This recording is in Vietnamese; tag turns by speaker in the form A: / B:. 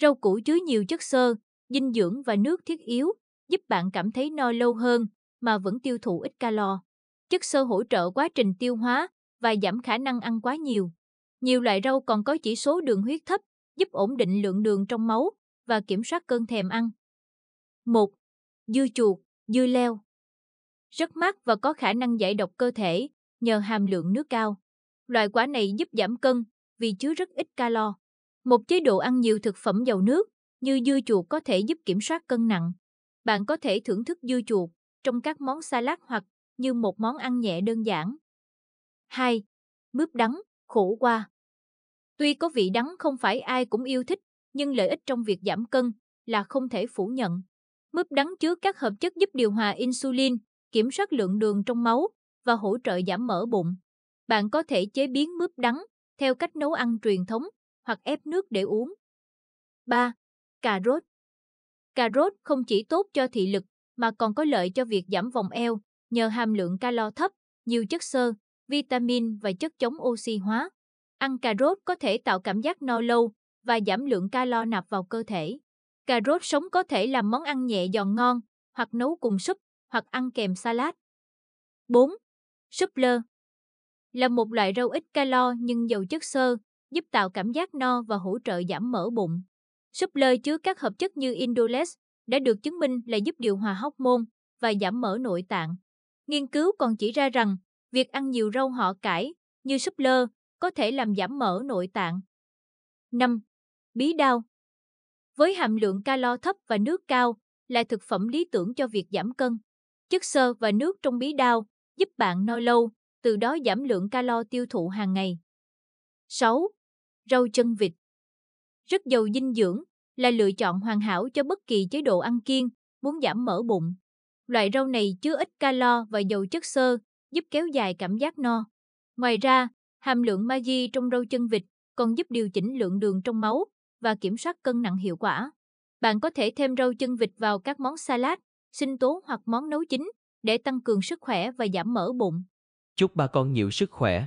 A: Rau củ chứa nhiều chất xơ, dinh dưỡng và nước thiết yếu, giúp bạn cảm thấy no lâu hơn mà vẫn tiêu thụ ít calo. Chất xơ hỗ trợ quá trình tiêu hóa và giảm khả năng ăn quá nhiều. Nhiều loại rau còn có chỉ số đường huyết thấp, giúp ổn định lượng đường trong máu và kiểm soát cơn thèm ăn. 1. Dưa chuột, dưa leo. Rất mát và có khả năng giải độc cơ thể nhờ hàm lượng nước cao. Loại quả này giúp giảm cân vì chứa rất ít calo. Một chế độ ăn nhiều thực phẩm giàu nước như dưa chuột có thể giúp kiểm soát cân nặng. Bạn có thể thưởng thức dưa chuột trong các món salad hoặc như một món ăn nhẹ đơn giản. 2. Mướp đắng, khổ qua. Tuy có vị đắng không phải ai cũng yêu thích, nhưng lợi ích trong việc giảm cân là không thể phủ nhận. Mướp đắng chứa các hợp chất giúp điều hòa insulin, kiểm soát lượng đường trong máu và hỗ trợ giảm mỡ bụng. Bạn có thể chế biến mướp đắng theo cách nấu ăn truyền thống hoặc ép nước để uống. 3. Cà rốt Cà rốt không chỉ tốt cho thị lực mà còn có lợi cho việc giảm vòng eo nhờ hàm lượng calo thấp, nhiều chất xơ, vitamin và chất chống oxy hóa. Ăn cà rốt có thể tạo cảm giác no lâu và giảm lượng calo nạp vào cơ thể. Cà rốt sống có thể làm món ăn nhẹ giòn ngon, hoặc nấu cùng súp, hoặc ăn kèm salad. 4. Súp lơ là một loại rau ít calo nhưng giàu chất xơ, giúp tạo cảm giác no và hỗ trợ giảm mỡ bụng. Súp lơ chứa các hợp chất như indoles đã được chứng minh là giúp điều hòa hóc môn và giảm mỡ nội tạng. Nghiên cứu còn chỉ ra rằng, việc ăn nhiều rau họ cải như súp lơ có thể làm giảm mỡ nội tạng. 5. Bí đao Với hàm lượng calo thấp và nước cao là thực phẩm lý tưởng cho việc giảm cân. Chất xơ và nước trong bí đao giúp bạn no lâu, từ đó giảm lượng calo tiêu thụ hàng ngày. 6 rau chân vịt. Rất giàu dinh dưỡng, là lựa chọn hoàn hảo cho bất kỳ chế độ ăn kiêng, muốn giảm mỡ bụng. Loại rau này chứa ít calo và dầu chất xơ, giúp kéo dài cảm giác no. Ngoài ra, hàm lượng magie trong rau chân vịt còn giúp điều chỉnh lượng đường trong máu và kiểm soát cân nặng hiệu quả. Bạn có thể thêm rau chân vịt vào các món salad, sinh tố hoặc món nấu chín để tăng cường sức khỏe và giảm mỡ bụng.
B: Chúc bà con nhiều sức khỏe.